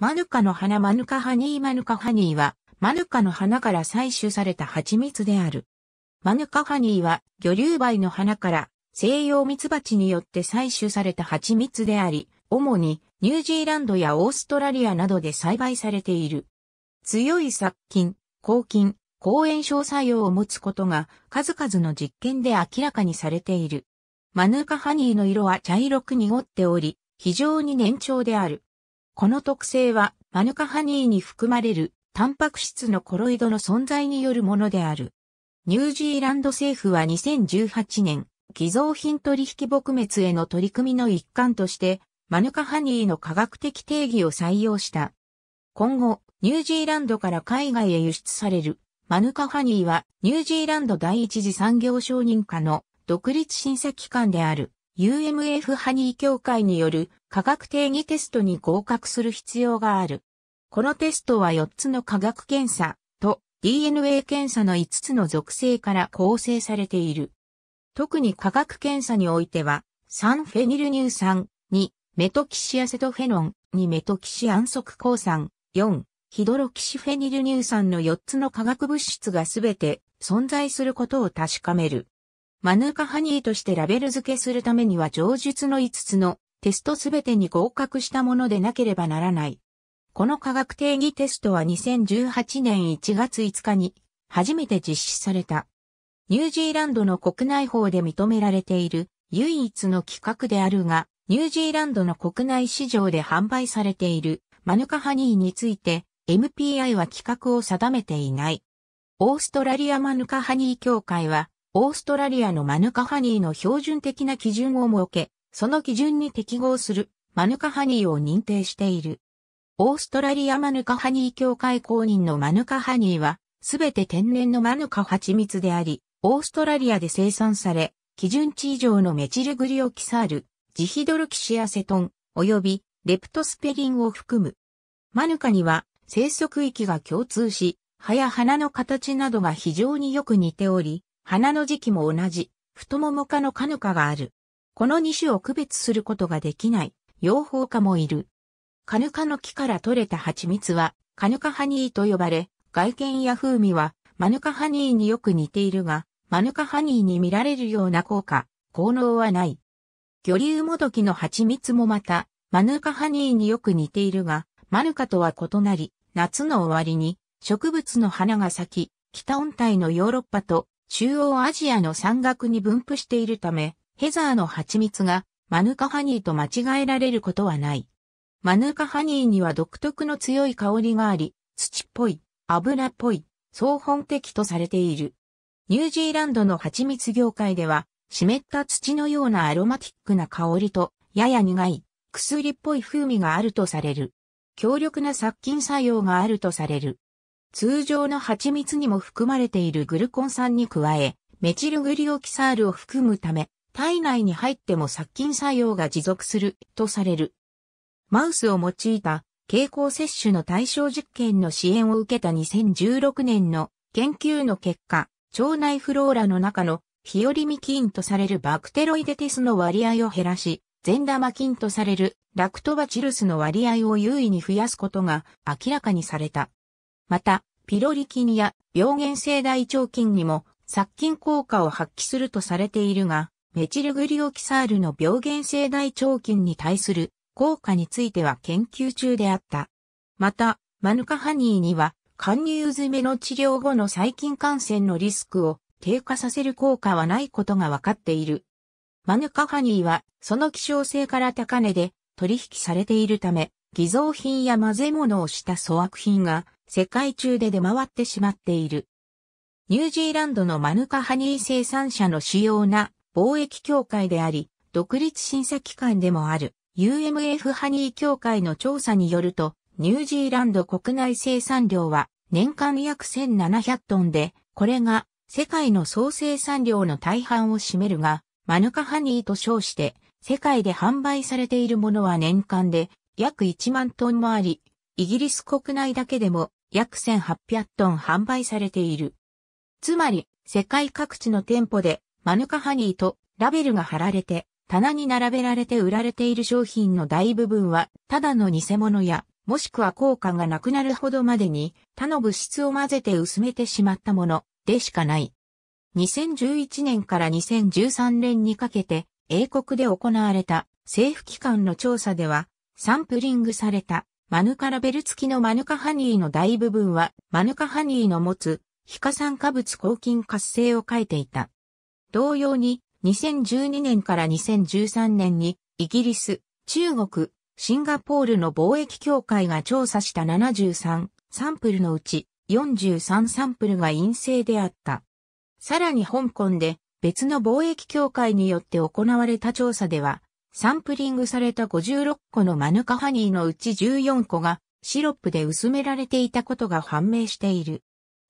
マヌカの花マヌカハニーマヌカハニーは、マヌカの花から採取された蜂蜜である。マヌカハニーは、魚竜梅の花から西洋蜜蜂によって採取された蜂蜜であり、主にニュージーランドやオーストラリアなどで栽培されている。強い殺菌、抗菌、抗炎症作用を持つことが数々の実験で明らかにされている。マヌカハニーの色は茶色く濁っており、非常に粘稠である。この特性は、マヌカハニーに含まれる、タンパク質のコロイドの存在によるものである。ニュージーランド政府は2018年、偽造品取引撲滅への取り組みの一環として、マヌカハニーの科学的定義を採用した。今後、ニュージーランドから海外へ輸出される、マヌカハニーは、ニュージーランド第一次産業承認課の独立審査機関である UMF ハニー協会による科学定義テストに合格する必要がある。このテストは4つの科学検査と DNA 検査の5つの属性から構成されている。特に科学検査においては、3フェニル乳酸、2メトキシアセトフェノン、2メトキシアンソク酸、4ヒドロキシフェニル乳酸の4つの化学物質がすべて存在することを確かめる。マヌカハニーとしてラベル付けするためには上述の5つのテストすべてに合格したものでなければならない。この科学定義テストは2018年1月5日に初めて実施された。ニュージーランドの国内法で認められている唯一の規格であるが、ニュージーランドの国内市場で販売されているマヌカハニーについて MPI は規格を定めていない。オーストラリアマヌカハニー協会はオーストラリアのマヌカハニーの標準的な基準を設け、その基準に適合するマヌカハニーを認定している。オーストラリアマヌカハニー協会公認のマヌカハニーは、すべて天然のマヌカ蜂蜜であり、オーストラリアで生産され、基準値以上のメチルグリオキサール、ジヒドルキシアセトン、及びレプトスペリンを含む。マヌカには生息域が共通し、葉や花の形などが非常によく似ており、花の時期も同じ、太もも科のカヌカがある。この2種を区別することができない、養蜂家もいる。カヌカの木から取れた蜂蜜は、カヌカハニーと呼ばれ、外見や風味は、マヌカハニーによく似ているが、マヌカハニーに見られるような効果、効能はない。魚竜もどきの蜂蜜もまた、マヌカハニーによく似ているが、マヌカとは異なり、夏の終わりに、植物の花が咲き、北温帯のヨーロッパと中央アジアの山岳に分布しているため、ヘザーの蜂蜜がマヌカハニーと間違えられることはない。マヌカハニーには独特の強い香りがあり、土っぽい、油っぽい、総本的とされている。ニュージーランドの蜂蜜業界では、湿った土のようなアロマティックな香りと、やや苦い、薬っぽい風味があるとされる。強力な殺菌作用があるとされる。通常の蜂蜜にも含まれているグルコン酸に加え、メチルグリオキサールを含むため、体内に入っても殺菌作用が持続するとされる。マウスを用いた経口摂取の対象実験の支援を受けた2016年の研究の結果、腸内フローラの中のヒオリミ菌とされるバクテロイデテスの割合を減らし、善玉菌とされるラクトバチルスの割合を優位に増やすことが明らかにされた。また、ピロリ菌や病原性大腸菌にも殺菌効果を発揮するとされているが、メチルグリオキサールの病原性大腸菌に対する効果については研究中であった。また、マヌカハニーには、貫入詰めの治療後の細菌感染のリスクを低下させる効果はないことが分かっている。マヌカハニーは、その希少性から高値で取引されているため、偽造品や混ぜ物をした粗悪品が世界中で出回ってしまっている。ニュージーランドのマヌカハニー生産者の主要な貿易協会であり、独立審査機関でもある UMF ハニー協会の調査によると、ニュージーランド国内生産量は年間約1700トンで、これが世界の総生産量の大半を占めるが、マヌカハニーと称して世界で販売されているものは年間で約1万トンもあり、イギリス国内だけでも約1800トン販売されている。つまり、世界各地の店舗でマヌカハニーとラベルが貼られて、棚に並べられて売られている商品の大部分は、ただの偽物や、もしくは効果がなくなるほどまでに、他の物質を混ぜて薄めてしまったものでしかない。2011年から2013年にかけて、英国で行われた政府機関の調査では、サンプリングされたマヌカラベル付きのマヌカハニーの大部分は、マヌカハニーの持つ、非化酸化物抗菌活性を書いていた。同様に、2012年から2013年に、イギリス、中国、シンガポールの貿易協会が調査した73サンプルのうち43サンプルが陰性であった。さらに香港で別の貿易協会によって行われた調査では、サンプリングされた56個のマヌカハニーのうち14個がシロップで薄められていたことが判明している。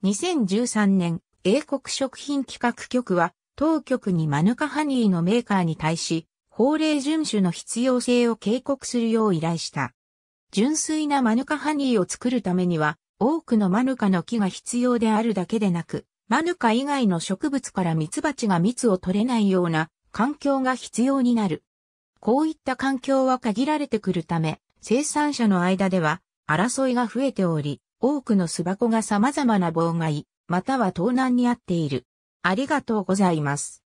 2013年、英国食品企画局は当局にマヌカハニーのメーカーに対し、法令遵守の必要性を警告するよう依頼した。純粋なマヌカハニーを作るためには、多くのマヌカの木が必要であるだけでなく、マヌカ以外の植物からミツバチが蜜を取れないような環境が必要になる。こういった環境は限られてくるため、生産者の間では争いが増えており、多くの巣箱が様々な妨害、または盗難にあっている。ありがとうございます。